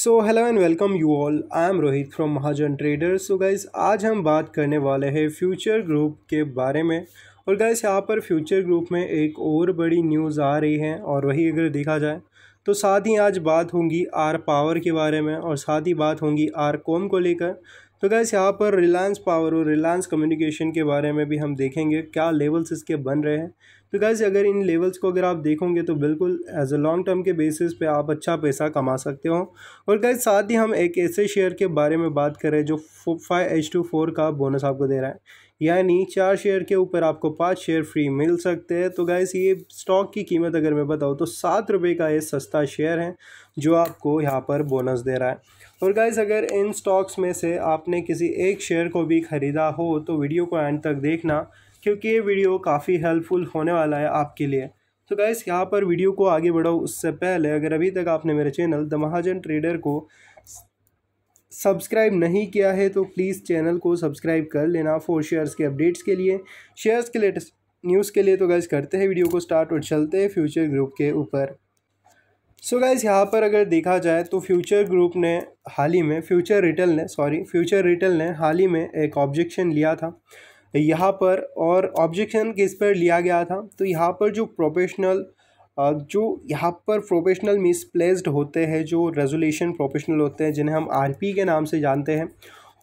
so hello and welcome you all I am Rohit from Mahajan trader so guys आज हम बात करने वाले हैं फ्यूचर ग्रुप के बारे में और गाइज यहाँ पर फ्यूचर ग्रुप में एक और बड़ी न्यूज़ आ रही है और वही अगर देखा जाए तो साथ ही आज बात होंगी आर पावर के बारे में और साथ ही बात होंगी आर कॉम को लेकर तो गैस यहाँ पर रिलायंस पावर और रिलायंस कम्युनिकेशन के बारे में भी हम देखेंगे क्या लेवल्स इसके बन रहे हैं तो गैज़ अगर इन लेवल्स को अगर आप देखोगे तो बिल्कुल एज अ लॉन्ग टर्म के बेसिस पे आप अच्छा पैसा कमा सकते हो और गैज़ साथ ही हम एक ऐसे शेयर के बारे में बात करें जो फाइव एच टू फोर का बोनस आपको दे रहा है यानी चार शेयर के ऊपर आपको पाँच शेयर फ्री मिल सकते हैं तो गैज़ ये स्टॉक की कीमत अगर मैं बताऊँ तो सात रुपये का ये सस्ता शेयर है जो आपको यहाँ पर बोनस दे रहा है और गाइज अगर इन स्टॉक्स में से आपने किसी एक शेयर को भी ख़रीदा हो तो वीडियो को एंड तक देखना क्योंकि ये वीडियो काफ़ी हेल्पफुल होने वाला है आपके लिए तो गैस यहाँ पर वीडियो को आगे बढ़ाओ उससे पहले अगर अभी तक आपने मेरे चैनल द महाजन ट्रेडर को सब्सक्राइब नहीं किया है तो प्लीज़ चैनल को सब्सक्राइब कर लेना फॉर शेयर्स के अपडेट्स के लिए शेयर्स के लेटेस्ट न्यूज़ के लिए तो गैस करते हैं वीडियो को स्टार्ट और चलते हैं फ्यूचर ग्रुप के ऊपर सो so गाइज यहाँ पर अगर देखा जाए तो फ्यूचर ग्रुप ने हाल ही में फ्यूचर रिटेल ने सॉरी फ्यूचर रिटेल ने हाल ही में एक ऑब्जेक्शन लिया था यहाँ पर और ऑब्जेक्शन किस पर लिया गया था तो यहाँ पर जो प्रोफेशनल जो यहाँ पर प्रोफेशनल मिसप्लेस्ड होते हैं जो रेजोल्यूशन प्रोफेशनल होते हैं जिन्हें हम आरपी के नाम से जानते हैं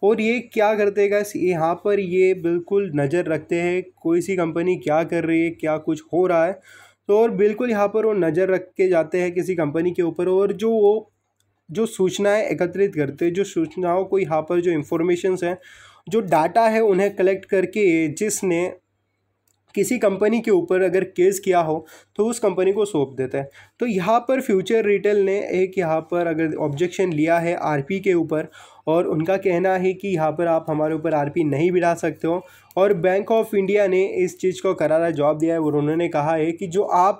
और ये क्या करते हैं यहाँ पर ये बिल्कुल नज़र रखते हैं कोई सी कंपनी क्या कर रही है क्या कुछ हो रहा है तो और बिल्कुल यहाँ पर वो नज़र रख के जाते हैं किसी कंपनी के ऊपर और जो वो जो सूचनाएं एकत्रित करते जो सूचनाओं को यहाँ पर जो इन्फॉर्मेशंस हैं जो डाटा है उन्हें कलेक्ट करके जिसने किसी कंपनी के ऊपर अगर केस किया हो तो उस कंपनी को सौंप देता है तो यहाँ पर फ्यूचर रिटेल ने एक यहाँ पर अगर ऑब्जेक्शन लिया है आरपी के ऊपर और उनका कहना है कि यहाँ पर आप हमारे ऊपर आरपी नहीं बिठा सकते हो और बैंक ऑफ इंडिया ने इस चीज़ को करारा जवाब दिया है और उन्होंने कहा है कि जो आप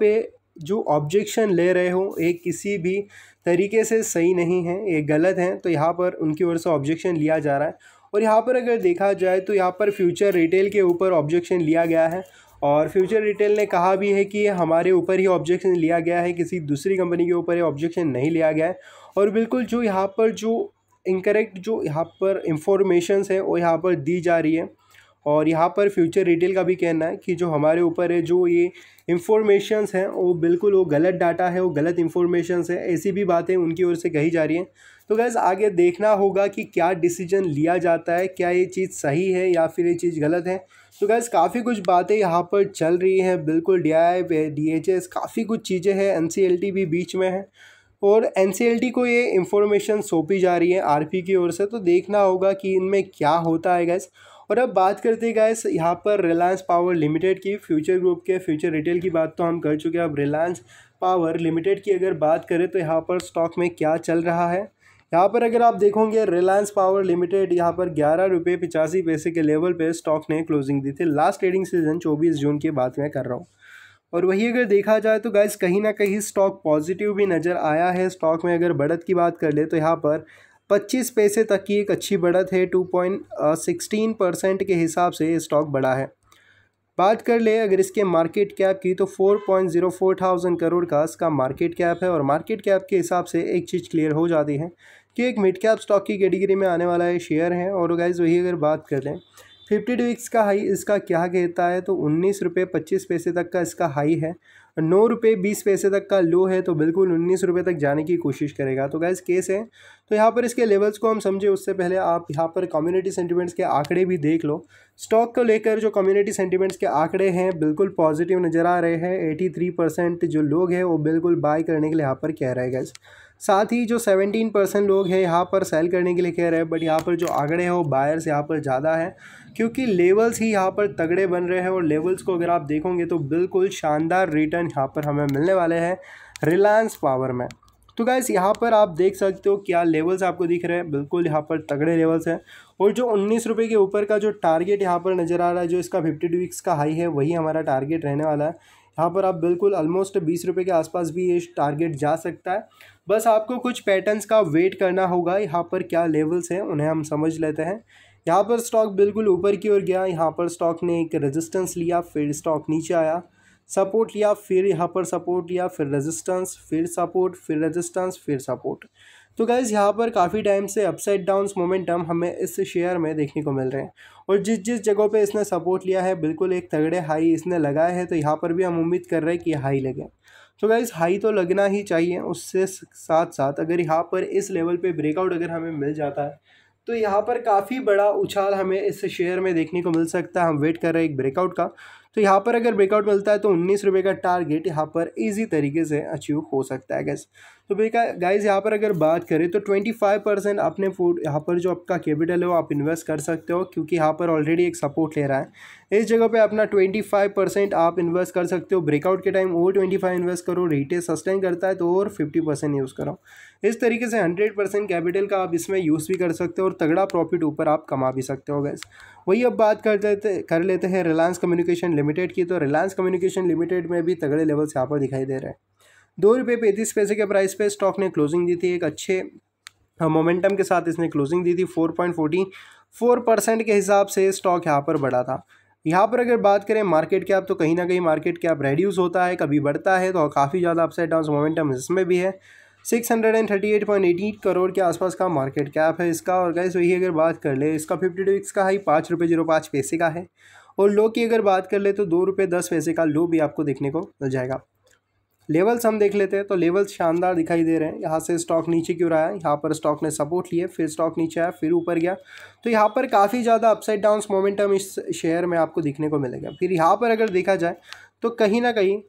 जो ऑब्जेक्शन ले रहे हो एक किसी भी तरीके से सही नहीं है ये गलत हैं तो यहाँ पर उनकी ओर से ऑब्जेक्शन लिया जा रहा है और यहाँ पर अगर देखा जाए तो यहाँ पर फ्यूचर रिटेल के ऊपर ऑब्जेक्शन लिया गया है और फ्यूचर रिटेल ने कहा भी है कि हमारे ऊपर ही ऑब्जेक्शन लिया गया है किसी दूसरी कंपनी के ऊपर ऑब्जेक्शन नहीं लिया गया है और बिल्कुल जो यहाँ पर जो इनकरेक्ट जो यहाँ पर इंफॉर्मेशंस है वो यहाँ पर दी जा रही है और यहाँ पर फ्यूचर रिटेल का भी कहना है कि जो हमारे ऊपर है जो ये इंफॉर्मेशंस हैं वो बिल्कुल वो गलत डाटा है वो गलत इंफॉर्मेशंस है ऐसी भी बातें उनकी ओर से कही जा रही हैं तो गैस आगे देखना होगा कि क्या डिसीजन लिया जाता है क्या ये चीज़ सही है या फिर ये चीज़ गलत है तो गैस काफ़ी कुछ बातें यहाँ पर चल रही हैं बिल्कुल D I D H S काफ़ी कुछ चीज़ें हैं एन सी एल टी भी बीच में है और एन को ये इंफॉर्मेशन सौंपी जा रही है आर की ओर से तो देखना होगा कि इनमें क्या होता है गैस और अब बात करते हैं गैस यहाँ पर रिलायंस पावर लिमिटेड की फ्यूचर ग्रुप के फ्यूचर रिटेल की बात तो हम कर चुके हैं अब रिलायंस पावर लिमिटेड की अगर बात करें तो यहाँ पर स्टॉक में क्या चल रहा है यहाँ पर अगर आप देखोगे रिलायंस पावर लिमिटेड यहाँ पर ग्यारह रुपये पिचासी पैसे के लेवल पे स्टॉक ने क्लोजिंग दी थी लास्ट ट्रेडिंग सीजन चौबीस जून की बात मैं कर रहा हूँ और वही अगर देखा जाए तो गाइज़ कहीं ना कहीं स्टॉक पॉजिटिव भी नज़र आया है स्टॉक में अगर बढ़त की बात कर ले तो यहाँ पर 25 पैसे तक की एक अच्छी बढ़त है 2.16 परसेंट के हिसाब से स्टॉक बढ़ा है बात कर ले अगर इसके मार्केट कैप की तो फोर थाउजेंड करोड़ का इसका मार्केट कैप है और मार्केट कैप के हिसाब से एक चीज़ क्लियर हो जाती है कि एक मिड कैप स्टॉक की कैटेगरी में आने वाला ये शेयर है और गाइज वही अगर बात कर लें फिफ्टी टू एक्स का हाई इसका क्या कहता है तो उन्नीस रुपये पच्चीस पैसे तक का इसका हाई है नौ रुपये बीस पैसे तक का लो है तो बिल्कुल उन्नीस रुपये तक जाने की कोशिश करेगा तो गैस केस है तो यहाँ पर इसके लेवल्स को हम समझे उससे पहले आप यहाँ पर कम्युनिटी सेंटिमेंट्स के आंकड़े भी देख लो स्टॉक को लेकर जो कम्युनिटी सेंटिमेंट्स के आंकड़े हैं बिल्कुल पॉजिटिव नज़र आ रहे हैं एटी थ्री परसेंट जो लोग हैं वो बिल्कुल बाय करने के लिए यहाँ पर कह रहे हैं गैस साथ ही जो सेवेंटीन परसेंट लोग हैं यहाँ पर सेल करने के लिए कह रहे हैं बट यहाँ पर जो आंकड़े हैं वो बायर्स यहाँ पर ज़्यादा है क्योंकि लेवल्स ही यहाँ पर तगड़े बन रहे हैं और लेवल्स को अगर आप देखोगे तो बिल्कुल शानदार रिटर्न यहाँ पर हमें मिलने वाले हैं रिलायंस पावर में तो गैस यहाँ पर आप देख सकते हो क्या लेवल्स आपको दिख रहे हैं बिल्कुल यहाँ पर तगड़े लेवल्स हैं और जो उन्नीस रुपये के ऊपर का जो टारगेट यहाँ पर नज़र आ रहा है जो इसका फिफ्टी टू वीक्स का हाई है वही हमारा टारगेट रहने वाला है यहाँ पर आप बिल्कुल ऑलमोस्ट बीस रुपये के आसपास भी ये टारगेट जा सकता है बस आपको कुछ पैटर्न्स का वेट करना होगा यहाँ पर क्या लेवल्स हैं उन्हें हम समझ लेते हैं यहाँ पर स्टॉक बिल्कुल ऊपर की ओर गया यहाँ पर स्टॉक ने एक रेजिस्टेंस लिया फिर स्टॉक नीचे आया सपोर्ट लिया फिर यहाँ पर सपोर्ट लिया फिर रेजिस्टेंस फिर सपोर्ट फिर रेजिस्टेंस फिर सपोर्ट तो गाइज़ यहाँ पर काफ़ी टाइम से अपसाइड डाउन मोमेंटम हमें इस शेयर में देखने को मिल रहे हैं और जिस जिस जगहों पे इसने सपोर्ट लिया है बिल्कुल एक तगड़े हाई इसने लगाए हैं तो यहाँ पर भी हम उम्मीद कर रहे हैं कि हाई लगे तो गाइज़ हाई तो लगना ही चाहिए उससे साथ साथ अगर यहाँ पर इस लेवल पर ब्रेकआउट अगर हमें मिल जाता है तो यहाँ पर काफ़ी बड़ा उछाल हमें इस शेयर में देखने को मिल सकता है हम वेट कर रहे हैं एक ब्रेकआउट का तो यहाँ पर अगर ब्रेकआउट मिलता है तो उन्नीस रुपये का टारगेट यहाँ पर इजी तरीके से अचीव हो सकता है गैस तो बेटा गाइज यहाँ पर अगर बात करें तो ट्वेंटी फाइव परसेंट अपने फूड यहाँ पर जो आपका कैपिटल है वो आप इन्वेस्ट कर सकते हो क्योंकि यहाँ पर ऑलरेडी एक सपोर्ट ले रहा है इस जगह पे अपना ट्वेंटी फाइव परसेंट आप इन्वेस्ट कर सकते हो ब्रेकआउट के टाइम और ट्वेंटी फाइव इन्वेस्ट करो रिटेल सस्टेन करता है तो और फिफ्टी परसेंट यूज़ करो इस तरीके से हंड्रेड परसेंट कैपिटल का आप इसमें यूज़ भी कर सकते हो और तगड़ा प्रॉफिट ऊपर आप कमा भी सकते हो गैस वही अब बात करते कर लेते हैं रिलायंस कम्युनिकेशन लिमिटेड की तो रिलायंस कम्युनिकेशन लिमिटेड में भी तगड़े लेवल्स यहाँ पर दिखाई दे रहे हैं दो रुपये पैंतीस पैसे के प्राइस पे स्टॉक ने क्लोजिंग दी थी एक अच्छे मोमेंटम हाँ, के साथ इसने क्लोजिंग दी थी four point forty four percent के हिसाब से स्टॉक यहाँ पर बढ़ा था यहाँ पर अगर बात करें मार्केट कैप तो कहीं ना कहीं मार्केट कैप रेड्यूस होता है कभी बढ़ता है तो काफ़ी ज़्यादा अपसाइड डाउन मोमेंटम इसमें भी है six hundred and thirty eight point 638.88 crore के आसपास का मार्केट कैप है इसका और गैस वही अगर बात कर ले इसका फिफ्टी टू का हाई पाँच रुपये जीरो पाँच पैसे का है और लो की अगर बात कर ले तो दो रुपये दस पैसे का लो भी आपको देखने को मिल जाएगा लेवल्स हम देख लेते हैं तो लेवल्स शानदार दिखाई दे रहे हैं यहाँ से स्टॉक नीचे क्यों रहा है यहाँ पर स्टॉक ने सपोर्ट लिए फिर स्टॉक नीचे आया फिर ऊपर गया तो यहाँ पर काफ़ी ज़्यादा अपसाइड डाउन मोमेंटम इस शेयर में आपको दिखने को मिलेगा फिर यहाँ पर अगर देखा जाए तो कहीं ना कहीं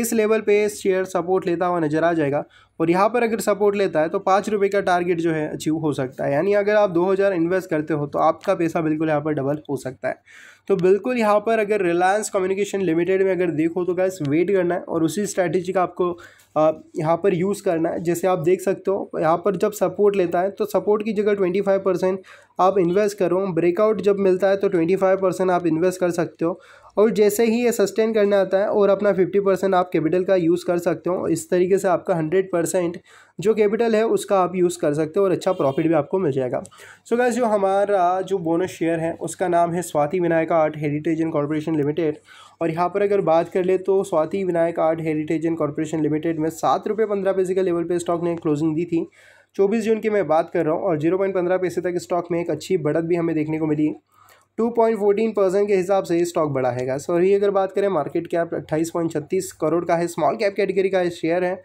इस लेवल पे शेयर सपोर्ट लेता हुआ नजर आ जाएगा और यहाँ पर अगर सपोर्ट लेता है तो पाँच रुपये का टारगेट जो है अचीव हो सकता है यानी अगर आप दो हज़ार इन्वेस्ट करते हो तो आपका पैसा बिल्कुल यहाँ पर डबल हो सकता है तो बिल्कुल यहाँ पर अगर रिलायंस कम्युनिकेशन लिमिटेड में अगर देखो तो गैस वेट करना है और उसी स्ट्रैटेजी का आपको यहाँ पर यूज़ करना है जैसे आप देख सकते हो यहाँ पर जब सपोर्ट लेता है तो सपोर्ट की जगह ट्वेंटी फाइव परसेंट आप इन्वेस्ट करो ब्रेकआउट जब मिलता है तो ट्वेंटी फाइव परसेंट आप इन्वेस्ट कर सकते हो और जैसे ही ये सस्टेन करने आता है और अपना फिफ्टी परसेंट आप कैपिटल का यूज़ कर सकते हो इस तरीके से आपका हंड्रेड परसेंट जो कैपिटल है उसका आप यूज़ कर सकते हो और अच्छा प्रॉफिट भी आपको मिल जाएगा सो so गैस जो हमारा जो बोनस शेयर है उसका नाम है Swati Vinayak art heritage and corporation limited और यहाँ पर अगर बात कर ले तो Swati Vinayak art heritage and corporation limited में सात रुपये पंद्रह पैसे के लेवल पर स्टॉक ने क्लोजिंग दी थी चौबीस जून की मैं बात कर रहा हूँ और जीरो पॉइंट पंद्रह पैसे तक स्टॉक में एक अच्छी बढ़त भी हमें देखने को मिली 2.14 परसेंट के हिसाब से ये स्टॉक बड़ा गैस सो ये अगर बात करें मार्केट कैप अट्ठाईस करोड़ का है स्मॉल कैप कैटेगरी का शेयर है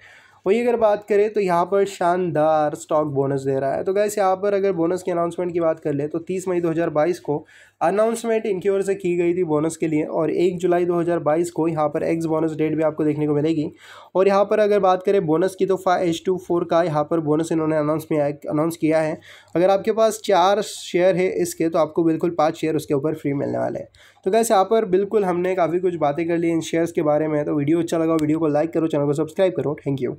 वही अगर बात करें तो यहाँ पर शानदार स्टॉक बोनस दे रहा है तो गैस यहाँ पर अगर बोनस के अनाउंसमेंट की बात कर ले तो 30 मई 2022 को अनाउंसमेंट इनकी ओर से की गई थी बोनस के लिए और एक जुलाई 2022 को यहाँ पर एक्स बोनस डेट भी आपको देखने को मिलेगी और यहाँ पर अगर बात करें बोनस की तो फाइव एच टू फोर का यहाँ पर बोनस इन्होंने अनाउंस में अनाउंस किया है अगर आपके पास चार शेयर है इसके तो आपको बिल्कुल पाँच शेयर उसके ऊपर फ्री मिलने वाले हैं तो कैसे यहाँ पर बिल्कुल हमने काफ़ी कुछ बातें कर ली इन शेयर्स के बारे में तो वीडियो अच्छा लगा वीडियो को लाइक करो चैनल को सब्सक्राइब करो थैंक यू